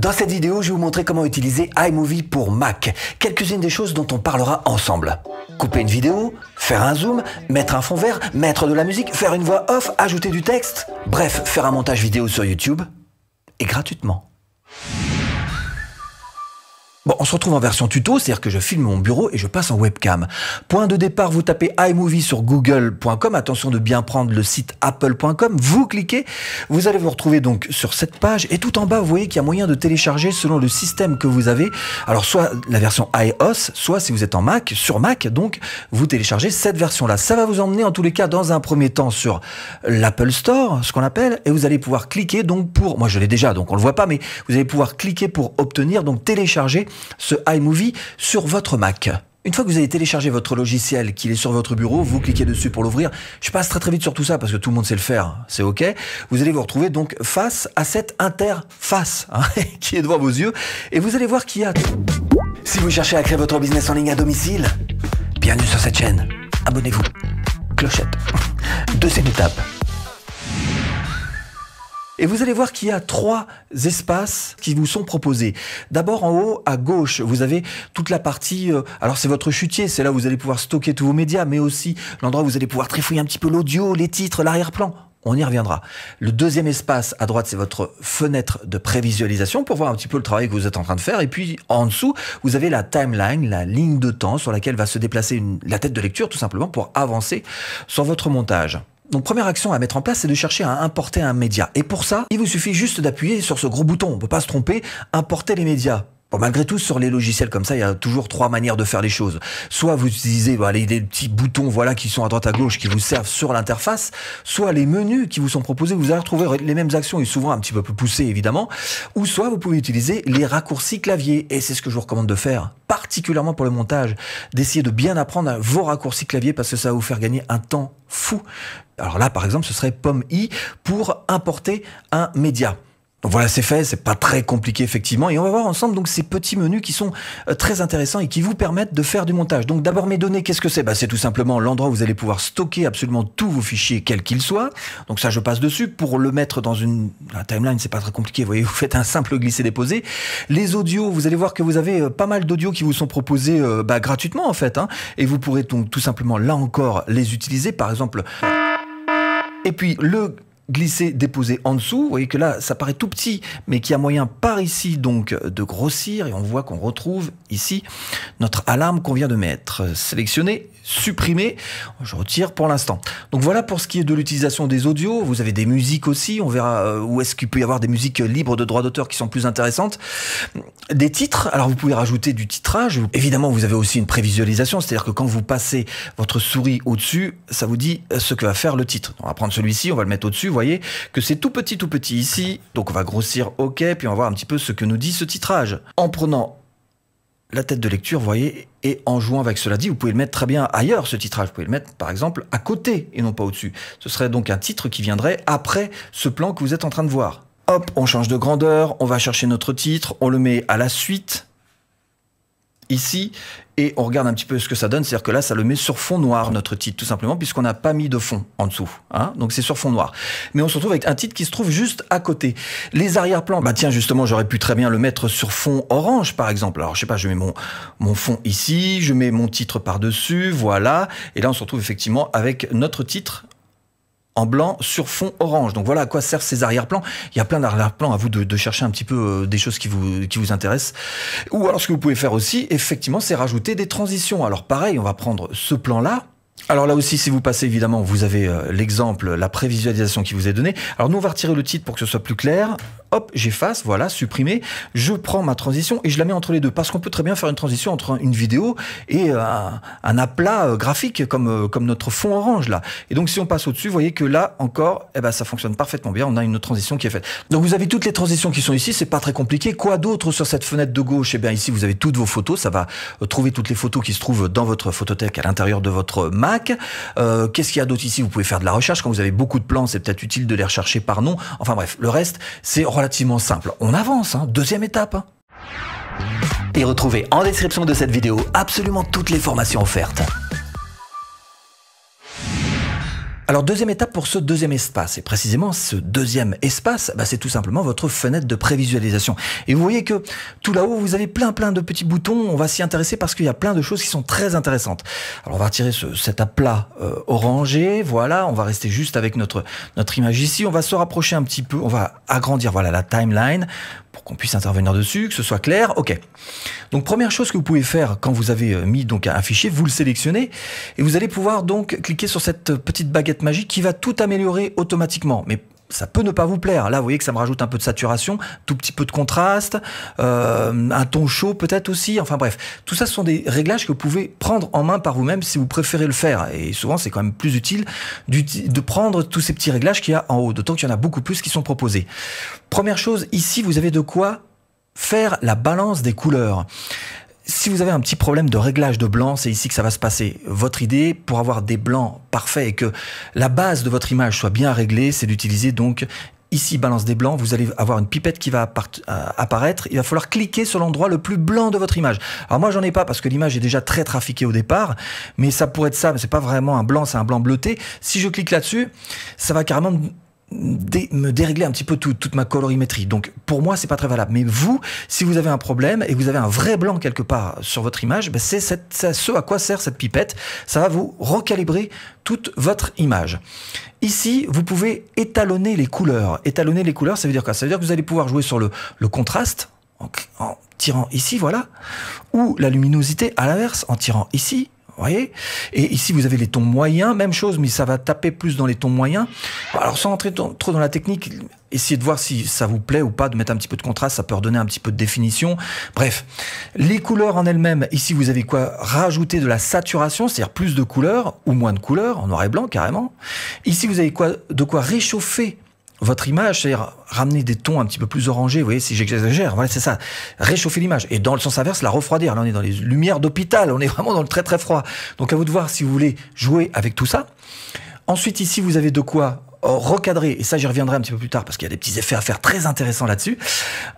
Dans cette vidéo, je vais vous montrer comment utiliser iMovie pour Mac. Quelques-unes des choses dont on parlera ensemble. Couper une vidéo, faire un zoom, mettre un fond vert, mettre de la musique, faire une voix off, ajouter du texte. Bref, faire un montage vidéo sur YouTube. Et gratuitement. Bon, on se retrouve en version tuto, c'est-à-dire que je filme mon bureau et je passe en webcam. Point de départ, vous tapez iMovie sur google.com, attention de bien prendre le site apple.com, vous cliquez, vous allez vous retrouver donc sur cette page et tout en bas, vous voyez qu'il y a moyen de télécharger selon le système que vous avez. Alors soit la version iOS, soit si vous êtes en Mac, sur Mac, donc vous téléchargez cette version-là. Ça va vous emmener en tous les cas dans un premier temps sur l'Apple Store, ce qu'on appelle, et vous allez pouvoir cliquer donc pour, moi je l'ai déjà donc on le voit pas, mais vous allez pouvoir cliquer pour obtenir, donc télécharger ce iMovie sur votre Mac. Une fois que vous avez téléchargé votre logiciel, qu'il est sur votre bureau, vous cliquez dessus pour l'ouvrir. Je passe très très vite sur tout ça parce que tout le monde sait le faire, c'est ok. Vous allez vous retrouver donc face à cette interface hein, qui est devant vos yeux et vous allez voir qu'il y a... Si vous cherchez à créer votre business en ligne à domicile, bienvenue sur cette chaîne. Abonnez-vous. Clochette. Deuxième étape. Et vous allez voir qu'il y a trois espaces qui vous sont proposés. D'abord, en haut, à gauche, vous avez toute la partie, euh, alors c'est votre chutier, c'est là où vous allez pouvoir stocker tous vos médias, mais aussi l'endroit où vous allez pouvoir trifouiller un petit peu l'audio, les titres, l'arrière-plan. On y reviendra. Le deuxième espace à droite, c'est votre fenêtre de prévisualisation pour voir un petit peu le travail que vous êtes en train de faire. Et puis en dessous, vous avez la timeline, la ligne de temps sur laquelle va se déplacer la tête de lecture tout simplement pour avancer sur votre montage. Donc première action à mettre en place, c'est de chercher à importer un média. Et pour ça, il vous suffit juste d'appuyer sur ce gros bouton, on ne peut pas se tromper, importer les médias. Bon, malgré tout, sur les logiciels comme ça, il y a toujours trois manières de faire les choses. Soit vous utilisez les, petits boutons voilà, qui sont à droite à gauche, qui vous servent sur l'interface, soit les menus qui vous sont proposés, vous allez retrouver les mêmes actions et souvent un petit peu plus poussées évidemment, ou soit vous pouvez utiliser les raccourcis clavier. Et c'est ce que je vous recommande de faire, particulièrement pour le montage, d'essayer de bien apprendre vos raccourcis clavier parce que ça va vous faire gagner un temps fou. Alors là, par exemple, ce serait pomme i pour importer un média. Donc voilà, c'est fait, c'est pas très compliqué effectivement, et on va voir ensemble donc ces petits menus qui sont euh, très intéressants et qui vous permettent de faire du montage. Donc d'abord mes données, qu'est-ce que c'est bah, C'est tout simplement l'endroit où vous allez pouvoir stocker absolument tous vos fichiers, quels qu'ils soient. Donc ça je passe dessus pour le mettre dans une un timeline, c'est pas très compliqué. Vous voyez, vous faites un simple glisser-déposer. Les audios, vous allez voir que vous avez euh, pas mal d'audios qui vous sont proposés euh, bah, gratuitement en fait, hein. et vous pourrez donc tout simplement là encore les utiliser. Par exemple. Et puis le glisser, déposer en dessous. Vous voyez que là, ça paraît tout petit, mais qu'il y a moyen par ici donc de grossir. Et on voit qu'on retrouve ici notre alarme qu'on vient de mettre. Sélectionner, supprimer. Je retire pour l'instant. Donc voilà pour ce qui est de l'utilisation des audios. Vous avez des musiques aussi. On verra euh, où est-ce qu'il peut y avoir des musiques libres de droit d'auteur qui sont plus intéressantes. Des titres. Alors vous pouvez rajouter du titrage. Évidemment, vous avez aussi une prévisualisation. C'est-à-dire que quand vous passez votre souris au-dessus, ça vous dit euh, ce que va faire le titre. On va prendre celui-ci, on va le mettre au-dessus vous voyez que c'est tout petit, tout petit ici. Donc on va grossir, ok, puis on va voir un petit peu ce que nous dit ce titrage. En prenant la tête de lecture, vous voyez, et en jouant avec cela dit, vous pouvez le mettre très bien ailleurs, ce titrage. Vous pouvez le mettre, par exemple, à côté et non pas au-dessus. Ce serait donc un titre qui viendrait après ce plan que vous êtes en train de voir. Hop, on change de grandeur, on va chercher notre titre, on le met à la suite ici et on regarde un petit peu ce que ça donne. C'est-à-dire que là, ça le met sur fond noir, notre titre, tout simplement, puisqu'on n'a pas mis de fond en dessous. Hein. Donc c'est sur fond noir. Mais on se retrouve avec un titre qui se trouve juste à côté. Les arrière-plans, bah tiens, justement, j'aurais pu très bien le mettre sur fond orange, par exemple. Alors je sais pas, je mets mon, mon fond ici, je mets mon titre par-dessus, voilà. Et là, on se retrouve effectivement avec notre titre en blanc sur fond orange. Donc voilà à quoi servent ces arrière-plans. Il y a plein d'arrière-plans à vous de, chercher un petit peu euh, des choses qui vous, qui vous intéressent. Ou alors ce que vous pouvez faire aussi, effectivement, c'est rajouter des transitions. Alors pareil, on va prendre ce plan-là. Alors là aussi, si vous passez, évidemment, vous avez euh, l'exemple, la prévisualisation qui vous est donnée. Alors nous, on va retirer le titre pour que ce soit plus clair hop, j'efface, voilà, supprimer, je prends ma transition et je la mets entre les deux. Parce qu'on peut très bien faire une transition entre une vidéo et euh, un, aplat euh, graphique comme, euh, comme notre fond orange là. Et donc si on passe au-dessus, vous voyez que là encore, eh ben, ça fonctionne parfaitement bien, on a une transition qui est faite. Donc vous avez toutes les transitions qui sont ici, c'est pas très compliqué. Quoi d'autre sur cette fenêtre de gauche Eh bien ici vous avez toutes vos photos, ça va trouver toutes les photos qui se trouvent dans votre photothèque à l'intérieur de votre Mac. Qu'est-ce qu'il y a d'autre ici Vous pouvez faire de la recherche, quand vous avez beaucoup de plans, c'est peut-être utile de les rechercher par nom. Enfin bref, le reste, c'est relativement simple. On avance, hein. deuxième étape. Et retrouvez en description de cette vidéo absolument toutes les formations offertes. Alors deuxième étape pour ce deuxième espace, et précisément ce deuxième espace, bah, c'est tout simplement votre fenêtre de prévisualisation. Et vous voyez que tout là-haut, vous avez plein plein de petits boutons, on va s'y intéresser parce qu'il y a plein de choses qui sont très intéressantes. Alors on va retirer ce, cet aplat euh, orangé, voilà, on va rester juste avec notre, notre image ici, on va se rapprocher un petit peu, on va agrandir voilà la timeline, pour qu'on puisse intervenir dessus, que ce soit clair. OK. Donc première chose que vous pouvez faire quand vous avez euh, mis donc un fichier, vous le sélectionnez et vous allez pouvoir donc cliquer sur cette petite baguette magique qui va tout améliorer automatiquement. Mais ça peut ne pas vous plaire. Là, vous voyez que ça me rajoute un peu de saturation, tout petit peu de contraste, euh, un ton chaud peut-être aussi. Enfin bref, tout ça ce sont des réglages que vous pouvez prendre en main par vous-même si vous préférez le faire. Et souvent, c'est quand même plus utile de prendre tous ces petits réglages qu'il y a en haut, d'autant qu'il y en a beaucoup plus qui sont proposés. Première chose, ici, vous avez de quoi faire la balance des couleurs. Si vous avez un petit problème de réglage de blanc, c'est ici que ça va se passer. Votre idée, pour avoir des blancs parfaits et que la base de votre image soit bien réglée, c'est d'utiliser donc ici balance des blancs, vous allez avoir une pipette qui va euh, apparaître. Il va falloir cliquer sur l'endroit le plus blanc de votre image. Alors moi j'en ai pas parce que l'image est déjà très trafiquée au départ, mais ça pourrait être ça, mais c'est pas vraiment un blanc, c'est un blanc bleuté. Si je clique là-dessus, ça va carrément me dérégler un petit peu toute ma colorimétrie. Donc pour moi, c'est pas très valable. Mais vous, si vous avez un problème et vous avez un vrai blanc quelque part sur votre image, ben c'est ce à quoi sert cette pipette. Ça va vous recalibrer toute votre image. Ici, vous pouvez étalonner les couleurs. Étalonner les couleurs, ça veut dire quoi Ça veut dire que vous allez pouvoir jouer sur le, contraste en, en tirant ici, voilà, ou la luminosité à l'inverse en tirant ici, voyez Et ici, vous avez les tons moyens, même chose, mais ça va taper plus dans les tons moyens. Alors, sans entrer trop dans la technique, essayez de voir si ça vous plaît ou pas, de mettre un petit peu de contraste, ça peut redonner un petit peu de définition. Bref, les couleurs en elles-mêmes, ici, vous avez quoi Rajouter de la saturation, c'est-à-dire plus de couleurs ou moins de couleurs, en noir et blanc carrément. Ici, vous avez quoi de quoi réchauffer votre image, c'est-à-dire ramener des tons un petit peu plus orangés, vous voyez, si j'exagère, voilà, c'est ça, réchauffer l'image. Et dans le sens inverse, la refroidir. Là, on est dans les lumières d'hôpital, on est vraiment dans le très très froid. Donc à vous de voir si vous voulez jouer avec tout ça. Ensuite, ici, vous avez de quoi euh, recadrer, et ça j'y reviendrai un petit peu plus tard parce qu'il y a des petits effets à faire très intéressants là-dessus.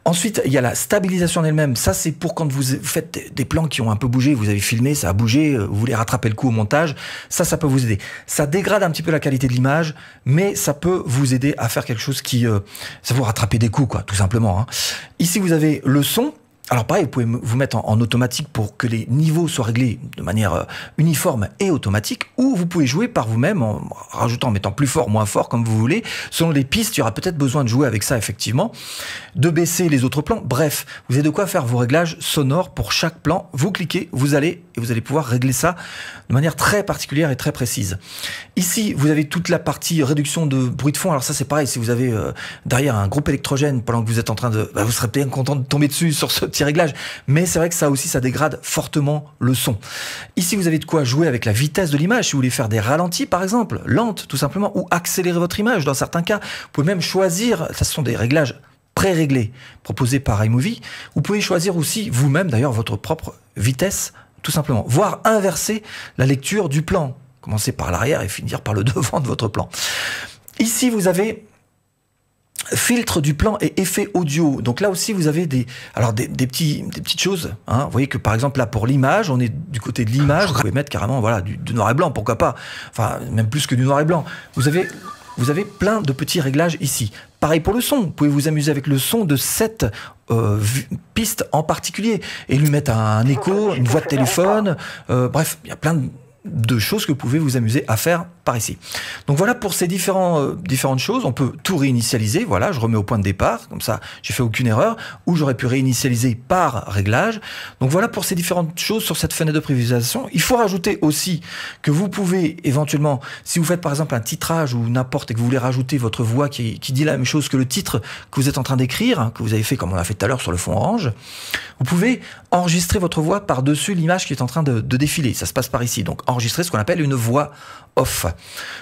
Ensuite, il y a la stabilisation elle-même. Ça, c'est pour quand vous faites des plans qui ont un peu bougé, vous avez filmé, ça a bougé, euh, vous voulez rattraper le coup au montage. Ça, ça peut vous aider. Ça dégrade un petit peu la qualité de l'image, mais ça peut vous aider à faire quelque chose qui... Euh, ça vous rattraper des coups, quoi, tout simplement. Hein. Ici, vous avez le son alors pareil, vous pouvez vous mettre en, automatique pour que les niveaux soient réglés de manière euh, uniforme et automatique, ou vous pouvez jouer par vous-même en rajoutant, en mettant plus fort, moins fort, comme vous voulez. Selon les pistes, il y aura peut-être besoin de jouer avec ça, effectivement, de baisser les autres plans. Bref, vous avez de quoi faire vos réglages sonores pour chaque plan. Vous cliquez, vous allez, et vous allez pouvoir régler ça de manière très particulière et très précise. Ici, vous avez toute la partie réduction de bruit de fond. Alors ça, c'est pareil, si vous avez euh, derrière un groupe électrogène pendant que vous êtes en train de... Bah, vous serez peut-être content de tomber dessus sur ce petits réglages. Mais c'est vrai que ça aussi, ça dégrade fortement le son. Ici, vous avez de quoi jouer avec la vitesse de l'image. Si vous voulez faire des ralentis, par exemple, lente tout simplement, ou accélérer votre image dans certains cas. Vous pouvez même choisir, ça ce sont des réglages pré-réglés proposés par iMovie. Vous pouvez choisir aussi vous-même, d'ailleurs, votre propre vitesse, tout simplement. Voire inverser la lecture du plan. Commencer par l'arrière et finir par le devant de votre plan. Ici, vous avez filtre du plan et effet audio. Donc là aussi, vous avez des, alors des, petits, des petites choses. Hein. Vous voyez que par exemple là pour l'image, on est du côté de l'image. Vous pouvez mettre carrément voilà du, noir et blanc, pourquoi pas. Enfin même plus que du noir et blanc. Vous avez vous avez plein de petits réglages ici. Pareil pour le son. Vous pouvez vous amuser avec le son de cette euh, piste en particulier et lui mettre un, un écho, une voix de téléphone. Euh, bref, il y a plein de de choses que vous pouvez vous amuser à faire par ici. Donc voilà pour ces différents, euh, différentes choses. On peut tout réinitialiser. Voilà, je remets au point de départ. Comme ça, j'ai fait aucune erreur. Ou j'aurais pu réinitialiser par réglage. Donc voilà pour ces différentes choses sur cette fenêtre de prévisualisation. Il faut rajouter aussi que vous pouvez éventuellement, si vous faites par exemple un titrage ou n'importe et que vous voulez rajouter votre voix qui, dit la même chose que le titre que vous êtes en train d'écrire, hein, que vous avez fait comme on l'a fait tout à l'heure sur le fond orange, vous pouvez enregistrez votre voix par-dessus l'image qui est en train de, défiler. Ça se passe par ici. Donc enregistrer ce qu'on appelle une voix off.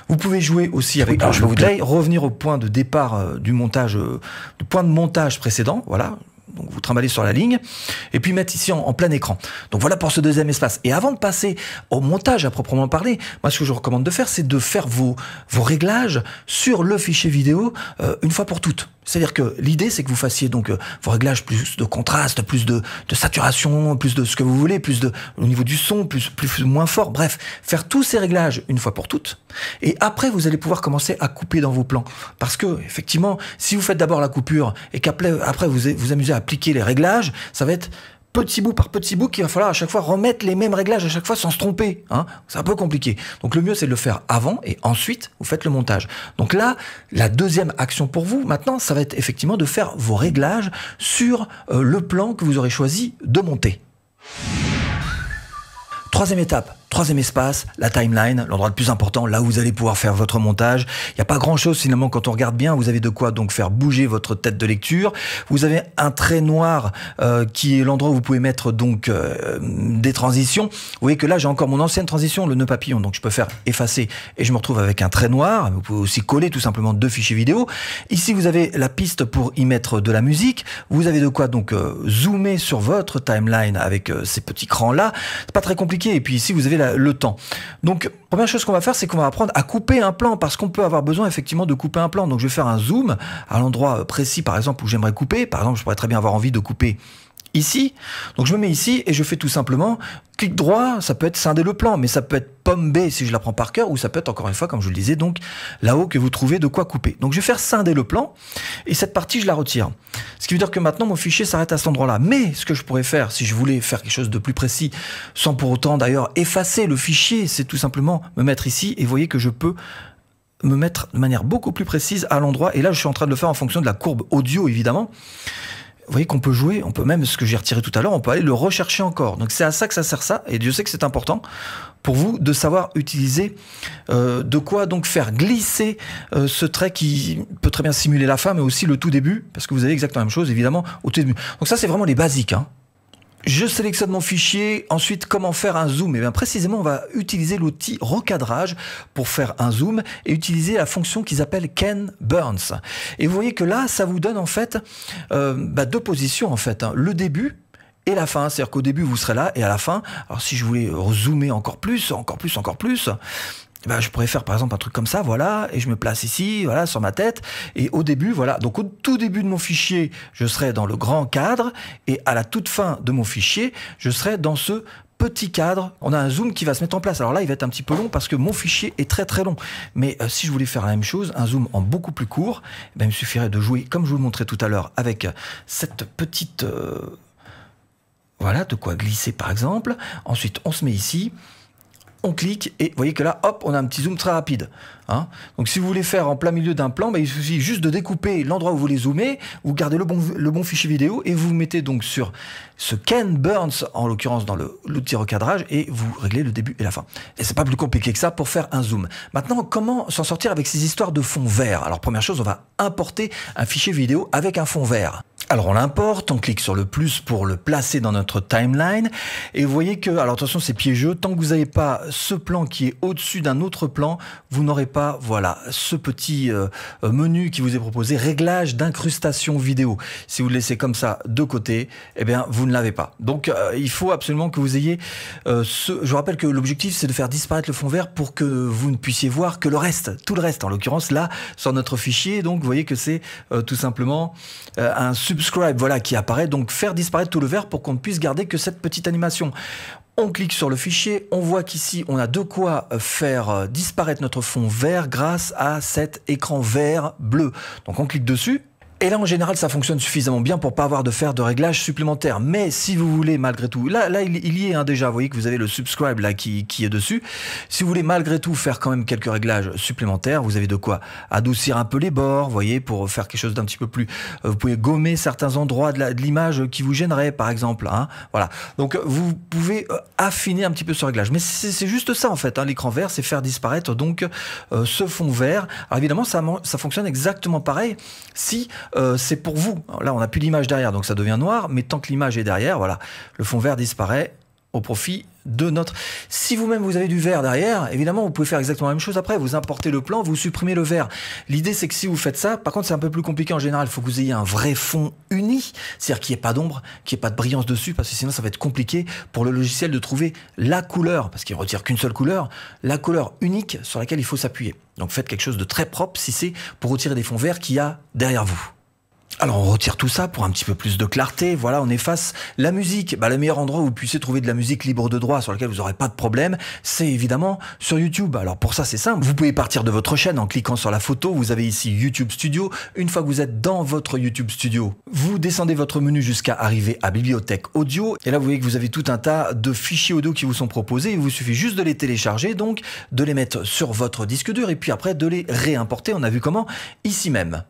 Vous pouvez jouer aussi avec voudrais revenir au point de départ euh, du montage, euh, du point de montage précédent. Voilà, donc vous trimballez sur la ligne et puis mettre ici en, plein écran. Donc voilà pour ce deuxième espace. Et avant de passer au montage à proprement parler, moi ce que je vous recommande de faire, c'est de faire vos, vos réglages sur le fichier vidéo euh, une fois pour toutes. C'est-à-dire que l'idée, c'est que vous fassiez donc euh, vos réglages plus de contraste, plus de, saturation, plus de ce que vous voulez, plus de au niveau du son, plus, plus moins fort. Bref, faire tous ces réglages une fois pour toutes. Et après, vous allez pouvoir commencer à couper dans vos plans, parce que effectivement, si vous faites d'abord la coupure et qu'après après vous vous amusez à appliquer les réglages, ça va être petit bout par petit bout qu'il va falloir à chaque fois remettre les mêmes réglages à chaque fois sans se tromper. Hein. C'est un peu compliqué. Donc le mieux c'est de le faire avant et ensuite vous faites le montage. Donc là, la deuxième action pour vous maintenant, ça va être effectivement de faire vos réglages sur euh, le plan que vous aurez choisi de monter. Troisième étape, Troisième espace, la timeline, l'endroit le plus important, là où vous allez pouvoir faire votre montage. Il n'y a pas grand-chose finalement quand on regarde bien, vous avez de quoi donc faire bouger votre tête de lecture. Vous avez un trait noir euh, qui est l'endroit où vous pouvez mettre donc euh, des transitions. Vous voyez que là j'ai encore mon ancienne transition, le nœud papillon, donc je peux faire effacer et je me retrouve avec un trait noir. Vous pouvez aussi coller tout simplement deux fichiers vidéo. Ici vous avez la piste pour y mettre de la musique. Vous avez de quoi donc euh, zoomer sur votre timeline avec ces petits crans là. C'est pas très compliqué. Et puis ici vous avez le temps. Donc, première chose qu'on va faire, c'est qu'on va apprendre à couper un plan parce qu'on peut avoir besoin effectivement de couper un plan. Donc, je vais faire un zoom à l'endroit précis, par exemple, où j'aimerais couper. Par exemple, je pourrais très bien avoir envie de couper ici. Donc je me mets ici et je fais tout simplement clic droit, ça peut être scinder le plan, mais ça peut être pomme B si je la prends par cœur, ou ça peut être encore une fois, comme je le disais, donc là-haut que vous trouvez de quoi couper. Donc je vais faire scinder le plan, et cette partie je la retire. Ce qui veut dire que maintenant mon fichier s'arrête à cet endroit-là. Mais ce que je pourrais faire, si je voulais faire quelque chose de plus précis, sans pour autant d'ailleurs effacer le fichier, c'est tout simplement me mettre ici, et voyez que je peux me mettre de manière beaucoup plus précise à l'endroit, et là je suis en train de le faire en fonction de la courbe audio évidemment vous voyez qu'on peut jouer, on peut même, ce que j'ai retiré tout à l'heure, on peut aller le rechercher encore. Donc c'est à ça que ça sert ça, et Dieu sait que c'est important pour vous de savoir utiliser euh, de quoi donc faire glisser euh, ce trait qui peut très bien simuler la fin, mais aussi le tout début, parce que vous avez exactement la même chose, évidemment, au tout début. Donc ça, c'est vraiment les basiques. Hein. Je sélectionne mon fichier. Ensuite, comment faire un zoom Et bien précisément, on va utiliser l'outil recadrage pour faire un zoom et utiliser la fonction qu'ils appellent Ken Burns. Et vous voyez que là, ça vous donne en fait euh, bah, deux positions en fait. Hein. Le début et la fin. C'est-à-dire qu'au début, vous serez là, et à la fin, alors si je voulais zoomer encore plus, encore plus, encore plus, bah, je pourrais faire par exemple un truc comme ça, voilà, et je me place ici, voilà, sur ma tête. Et au début, voilà, donc au tout début de mon fichier, je serai dans le grand cadre, et à la toute fin de mon fichier, je serai dans ce petit cadre. On a un zoom qui va se mettre en place. Alors là, il va être un petit peu long parce que mon fichier est très très long. Mais euh, si je voulais faire la même chose, un zoom en beaucoup plus court, eh ben, il me suffirait de jouer, comme je vous le montrais tout à l'heure, avec euh, cette petite... Euh, voilà, de quoi glisser par exemple. Ensuite, on se met ici on clique et vous voyez que là, hop, on a un petit zoom très rapide. Hein. Donc si vous voulez faire en plein milieu d'un plan, bah, il suffit juste de découper l'endroit où vous voulez zoomer. vous gardez le bon, fichier vidéo et vous mettez donc sur ce Ken Burns, en l'occurrence dans l'outil recadrage, et vous réglez le début et la fin. Et c'est pas plus compliqué que ça pour faire un zoom. Maintenant, comment s'en sortir avec ces histoires de fond vert Alors première chose, on va importer un fichier vidéo avec un fond vert. Alors on l'importe, on clique sur le plus pour le placer dans notre timeline. Et vous voyez que, alors attention c'est piégeux, tant que vous n'avez pas ce plan qui est au-dessus d'un autre plan, vous n'aurez pas voilà ce petit euh, euh, menu qui vous est proposé, réglage d'incrustation vidéo. Si vous le laissez comme ça de côté, eh bien vous ne l'avez pas. Donc euh, il faut absolument que vous ayez ce... Je rappelle que l'objectif c'est de faire disparaître le fond vert pour que vous ne puissiez voir que le reste, tout le reste en l'occurrence là sur notre fichier. Donc vous voyez que c'est tout simplement un subscribe, voilà, qui apparaît. Donc faire disparaître tout le vert pour qu'on ne puisse garder que cette petite animation. On clique sur le fichier, on voit qu'ici on a de quoi euh, faire euh, disparaître notre fond vert grâce à cet écran vert bleu. Donc on clique dessus et là, en général, ça fonctionne suffisamment bien pour pas avoir de faire de réglages supplémentaires. Mais si vous voulez, malgré tout, là, là il, y est hein, déjà, vous voyez que vous avez le subscribe là qui, est dessus. Si vous voulez, malgré tout, faire quand même quelques réglages supplémentaires, vous avez de quoi adoucir un peu les bords, vous voyez, pour faire quelque chose d'un petit peu plus... Euh, vous pouvez gommer certains endroits de l'image qui vous gênerait, par exemple. Hein, voilà. Donc, vous pouvez euh, affiner un petit peu ce réglage. Mais c'est juste ça, en fait, hein, l'écran vert, c'est faire disparaître donc euh, ce fond vert. Alors, évidemment, ça, ça fonctionne exactement pareil si euh, c'est pour vous. là, on n'a plus l'image derrière, donc ça devient noir, mais tant que l'image est derrière, voilà, le fond vert disparaît au profit de notre. Si vous-même vous avez du vert derrière, évidemment, vous pouvez faire exactement la même chose après. Vous importez le plan, vous supprimez le vert. L'idée, c'est que si vous faites ça, par contre, c'est un peu plus compliqué en général. Il faut que vous ayez un vrai fond uni, c'est-à-dire qu'il n'y ait pas d'ombre, qu'il n'y ait pas de brillance dessus, parce que sinon, ça va être compliqué pour le logiciel de trouver la couleur, parce qu'il ne retire qu'une seule couleur, la couleur unique sur laquelle il faut s'appuyer. Donc, faites quelque chose de très propre si c'est pour retirer des fonds verts qu'il y a derrière vous. Alors on retire tout ça pour un petit peu plus de clarté. Voilà, on efface la musique. Bah, le meilleur endroit où vous puissiez trouver de la musique libre de droit sur laquelle vous n'aurez pas de problème, c'est évidemment sur YouTube. Alors pour ça c'est simple, vous pouvez partir de votre chaîne en cliquant sur la photo. Vous avez ici YouTube Studio. Une fois que vous êtes dans votre YouTube Studio, vous descendez votre menu jusqu'à arriver à Bibliothèque Audio. Et là vous voyez que vous avez tout un tas de fichiers audio qui vous sont proposés. Il vous suffit juste de les télécharger, donc de les mettre sur votre disque dur et puis après de les réimporter. On a vu comment ici même.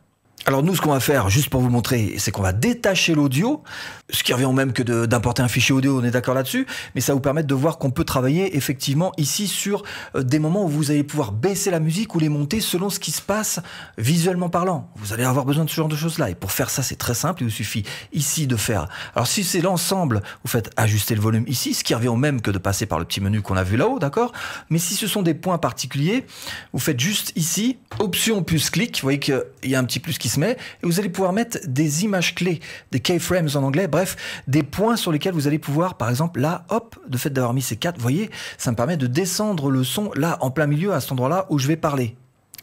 Alors nous, ce qu'on va faire, juste pour vous montrer, c'est qu'on va détacher l'audio, ce qui revient au même que d'importer un fichier audio, on est d'accord là-dessus, mais ça vous permet de voir qu'on peut travailler effectivement ici sur euh, des moments où vous allez pouvoir baisser la musique ou les monter selon ce qui se passe visuellement parlant. Vous allez avoir besoin de ce genre de choses-là. Et pour faire ça, c'est très simple, il vous suffit ici de faire... Alors si c'est l'ensemble, vous faites ajuster le volume ici, ce qui revient au même que de passer par le petit menu qu'on a vu là-haut, d'accord Mais si ce sont des points particuliers, vous faites juste ici, option plus clic, vous voyez qu'il y a un petit plus qui et vous allez pouvoir mettre des images clés, des keyframes en anglais, bref, des points sur lesquels vous allez pouvoir, par exemple, là, hop, de fait d'avoir mis ces quatre, vous voyez, ça me permet de descendre le son là, en plein milieu, à cet endroit-là où je vais parler.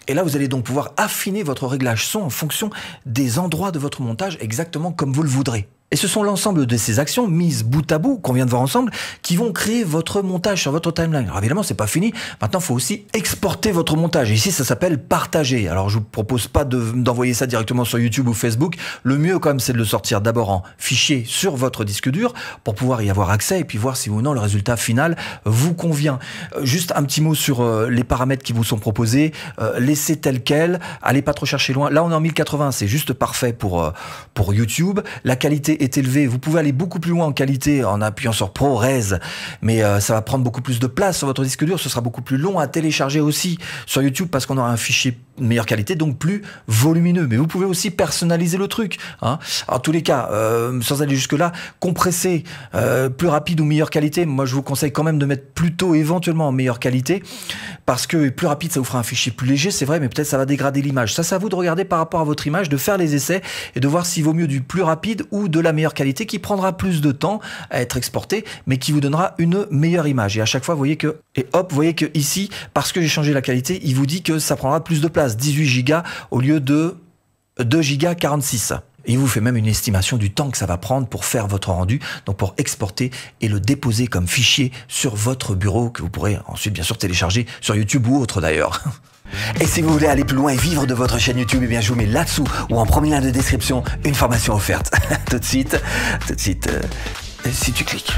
Et là, vous allez donc pouvoir affiner votre réglage son en fonction des endroits de votre montage exactement comme vous le voudrez. Et ce sont l'ensemble de ces actions mises bout à bout, qu'on vient de voir ensemble, qui vont créer votre montage sur votre timeline. Alors évidemment, c'est pas fini. Maintenant, il faut aussi exporter votre montage. ici, ça s'appelle partager. Alors, je vous propose pas d'envoyer ça directement sur YouTube ou Facebook. Le mieux, quand même, c'est de le sortir d'abord en fichier sur votre disque dur pour pouvoir y avoir accès et puis voir si ou non le résultat final vous convient. Euh, juste un petit mot sur euh, les paramètres qui vous sont proposés. Euh, laissez tel quel. Allez pas trop chercher loin. Là, on est en 1080. C'est juste parfait pour, pour YouTube. La qualité est Vous pouvez aller beaucoup plus loin en qualité en appuyant sur Pro ProRes, mais euh, ça va prendre beaucoup plus de place sur votre disque dur. Ce sera beaucoup plus long à télécharger aussi sur YouTube parce qu'on aura un fichier meilleure qualité, donc plus volumineux. Mais vous pouvez aussi personnaliser le truc. Hein. En tous les cas, euh, sans aller jusque-là, compresser euh, plus rapide ou meilleure qualité. Moi, je vous conseille quand même de mettre plutôt éventuellement en meilleure qualité parce que plus rapide, ça vous fera un fichier plus léger, c'est vrai, mais peut-être ça va dégrader l'image. Ça, c'est à vous de regarder par rapport à votre image, de faire les essais et de voir s'il vaut mieux du plus rapide ou de la meilleure qualité qui prendra plus de temps à être exporté, mais qui vous donnera une meilleure image. Et à chaque fois, vous voyez que, et hop, vous voyez que ici, parce que j'ai changé la qualité, il vous dit que ça prendra plus de place, 18 gigas au lieu de 2 gigas 46 il vous fait même une estimation du temps que ça va prendre pour faire votre rendu, donc pour exporter et le déposer comme fichier sur votre bureau que vous pourrez ensuite bien sûr télécharger sur YouTube ou autre d'ailleurs. Et si vous voulez aller plus loin et vivre de votre chaîne YouTube, eh bien je vous mets là-dessous ou en premier lien de description une formation offerte. tout de suite, tout de suite, euh, si tu cliques.